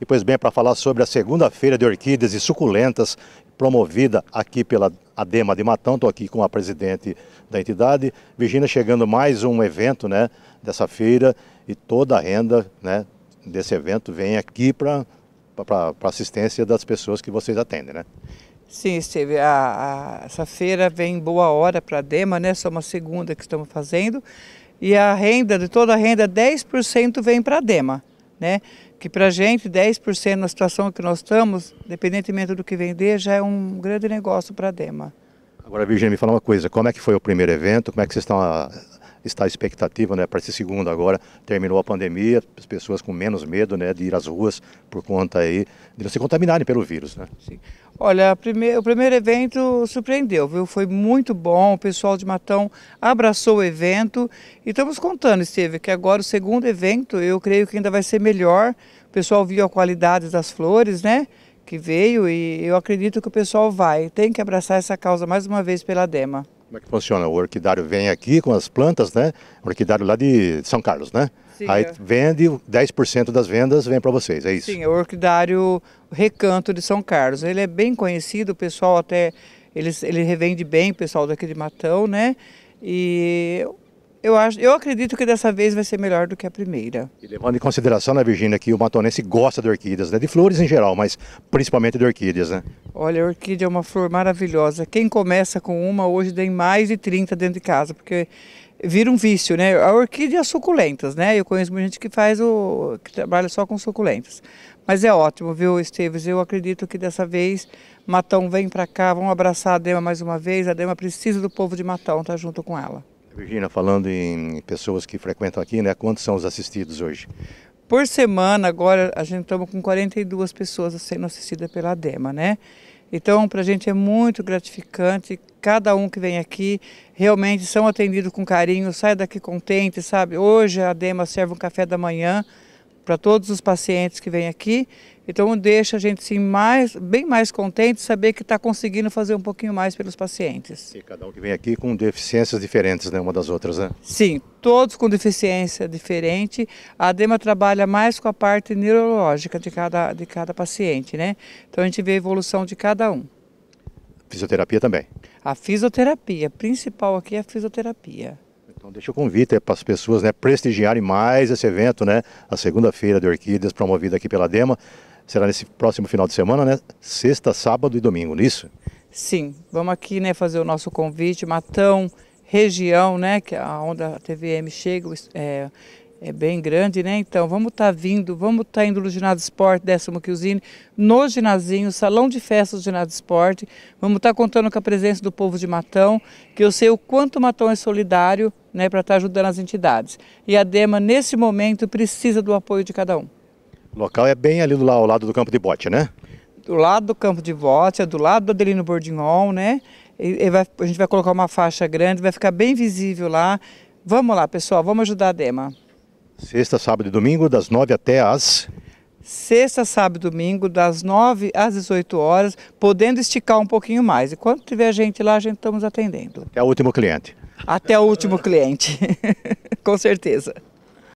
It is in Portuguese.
E pois bem, para falar sobre a segunda feira de orquídeas e suculentas promovida aqui pela ADEMA de Matão, estou aqui com a presidente da entidade. Virginia, chegando mais um evento né, dessa feira e toda a renda né, desse evento vem aqui para a assistência das pessoas que vocês atendem, né? Sim, Steve, a, a, essa feira vem boa hora para a DEMA, né? Só é uma segunda que estamos fazendo. E a renda, de toda a renda, 10% vem para a DEMA né? Que para a gente, 10% na situação que nós estamos, independentemente do que vender, já é um grande negócio para a DEMA. Agora, Virgínia, me fala uma coisa, como é que foi o primeiro evento, como é que vocês estão está a expectativa, né? para esse segundo agora terminou a pandemia, as pessoas com menos medo, né, de ir às ruas por conta aí de não se contaminarem pelo vírus, né? Sim. Olha, o primeiro evento surpreendeu, viu? Foi muito bom, o pessoal de Matão abraçou o evento e estamos contando, Esteve, que agora o segundo evento, eu creio que ainda vai ser melhor. O pessoal viu a qualidade das flores, né? que veio e eu acredito que o pessoal vai. Tem que abraçar essa causa mais uma vez pela DEMA. Como é que funciona? O orquidário vem aqui com as plantas, né? O orquidário lá de São Carlos, né? Sim, Aí é. vende, 10% das vendas vem para vocês, é isso? Sim, é o orquidário Recanto de São Carlos. Ele é bem conhecido, o pessoal até. Ele, ele revende bem, o pessoal daqui de Matão, né? E eu, acho, eu acredito que dessa vez vai ser melhor do que a primeira. E levando em consideração, né, Virginia, que o matonense gosta de orquídeas, né? De flores em geral, mas principalmente de orquídeas, né? Olha, a orquídea é uma flor maravilhosa. Quem começa com uma hoje tem mais de 30 dentro de casa, porque vira um vício, né? A orquídea é as suculentas, né? Eu conheço muita gente que faz o. que trabalha só com suculentas. Mas é ótimo, viu, Esteves? Eu acredito que dessa vez Matão vem para cá, vamos abraçar a Dema mais uma vez. A Dema precisa do povo de Matão, tá junto com ela. Virginia, falando em pessoas que frequentam aqui, né? Quantos são os assistidos hoje? Por semana, agora a gente estamos com 42 pessoas sendo assistidas pela Dema, né? Então, para a gente é muito gratificante. Cada um que vem aqui realmente são atendidos com carinho, sai daqui contente, sabe? Hoje a Dema serve um café da manhã para todos os pacientes que vêm aqui. Então deixa a gente sim mais, bem mais contente saber que está conseguindo fazer um pouquinho mais pelos pacientes. E cada um que vem aqui com deficiências diferentes, né, uma das outras, né? Sim, todos com deficiência diferente. A DEMA trabalha mais com a parte neurológica de cada, de cada paciente, né? Então a gente vê a evolução de cada um. Fisioterapia também. A fisioterapia, principal aqui é a fisioterapia. Então deixa o convite para as pessoas né, prestigiarem mais esse evento, né? A segunda-feira de Orquídeas, promovida aqui pela DEMA. Será nesse próximo final de semana, né? Sexta, sábado e domingo, nisso? É Sim, vamos aqui né, fazer o nosso convite, Matão, região, né? Que a onda TVM chega, é, é bem grande, né? Então, vamos estar tá vindo, vamos estar tá indo no Ginásio Esporte, décimo Quilzine, no ginazinho, salão de festas do Ginásio Esporte. Vamos estar tá contando com a presença do povo de Matão, que eu sei o quanto Matão é solidário né, para estar tá ajudando as entidades. E a DEMA, nesse momento, precisa do apoio de cada um. O local é bem ali do lado, ao lado do campo de bote, né? Do lado do campo de bote, é do lado do Adelino Bordignon, né? E, e vai, a gente vai colocar uma faixa grande, vai ficar bem visível lá. Vamos lá, pessoal, vamos ajudar a DEMA. Sexta, sábado e domingo, das nove até as sexta, sábado e domingo, das 9 às 18 horas, podendo esticar um pouquinho mais. E quando tiver gente lá, a gente estamos atendendo. É o último cliente até o último cliente, com certeza.